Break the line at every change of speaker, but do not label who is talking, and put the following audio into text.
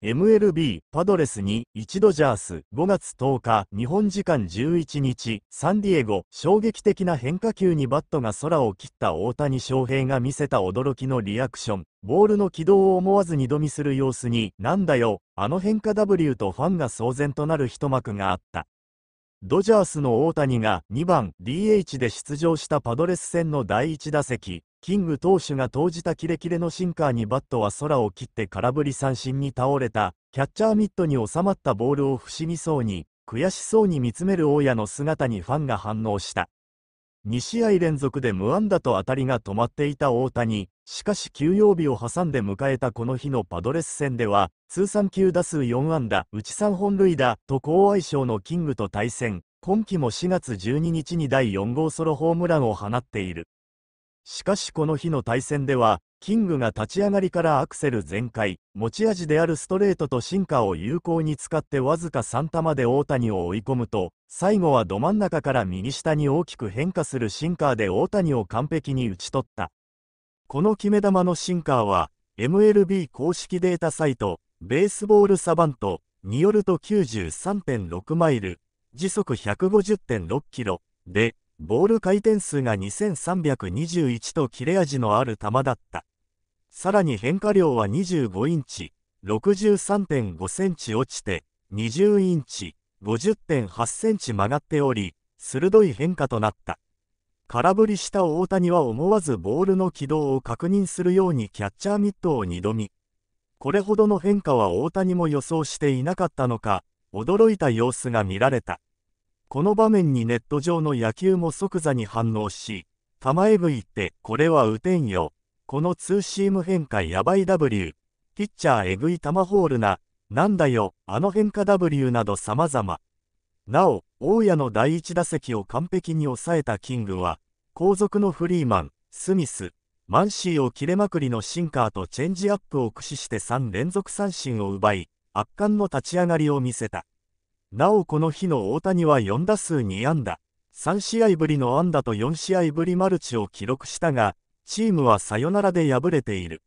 MLB、パドレスに、1ドジャース、5月10日、日本時間11日、サンディエゴ、衝撃的な変化球にバットが空を切った大谷翔平が見せた驚きのリアクション、ボールの軌道を思わず二度見する様子に、なんだよ、あの変化 W とファンが騒然となる一幕があった。ドジャースの大谷が2番 DH で出場したパドレス戦の第1打席、キング投手が投じたキレキレのシンカーにバットは空を切って空振り三振に倒れた、キャッチャーミットに収まったボールを不思議そうに、悔しそうに見つめる大家の姿にファンが反応した。2試合連続で無安打と当たりが止まっていた大谷、しかし休養日を挟んで迎えたこの日のパドレス戦では、通算9打数4安打、打ち3本塁打と好相性のキングと対戦、今季も4月12日に第4号ソロホームランを放っている。しかしこの日の対戦では、キングが立ち上がりからアクセル全開、持ち味であるストレートとシンカーを有効に使ってわずか3球で大谷を追い込むと、最後はど真ん中から右下に大きく変化するシンカーで大谷を完璧に打ち取った。この決め球のシンカーは、MLB 公式データサイト、ベースボールサバントによると93.6マイル、時速150.6キロで、ボール回転数が2321と切れ味のある球だった。さらに変化量は25インチ、63.5センチ落ちて、20インチ、50.8センチ曲がっており、鋭い変化となった。空振りした大谷は思わずボールの軌道を確認するようにキャッチャーミットを2度見。これほどの変化は大谷も予想していなかったのか、驚いた様子が見られた。この場面にネット上の野球も即座に反応し、玉えぐいってこれは打てんよこのツーシーム変化やばい W、ピッチャーえぐい球ホールな、なんだよ、あの変化 W など様々。なお、大家の第1打席を完璧に抑えたキングは、後続のフリーマン、スミス、マンシーを切れまくりのシンカーとチェンジアップを駆使して3連続三振を奪い、圧巻の立ち上がりを見せた。なおこの日の大谷は4打数2安打、3試合ぶりの安打と4試合ぶりマルチを記録したが、チームはサヨナラで敗れている。